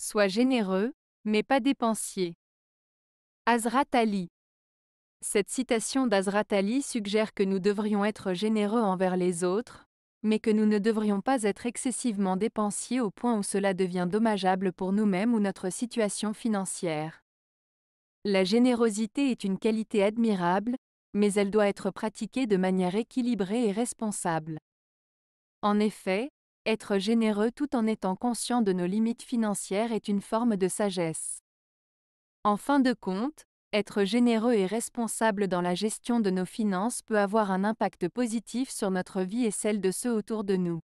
Sois généreux, mais pas dépensier. Azrat Ali. Cette citation d'Azrat Ali suggère que nous devrions être généreux envers les autres, mais que nous ne devrions pas être excessivement dépensiers au point où cela devient dommageable pour nous-mêmes ou notre situation financière. La générosité est une qualité admirable, mais elle doit être pratiquée de manière équilibrée et responsable. En effet, être généreux tout en étant conscient de nos limites financières est une forme de sagesse. En fin de compte, être généreux et responsable dans la gestion de nos finances peut avoir un impact positif sur notre vie et celle de ceux autour de nous.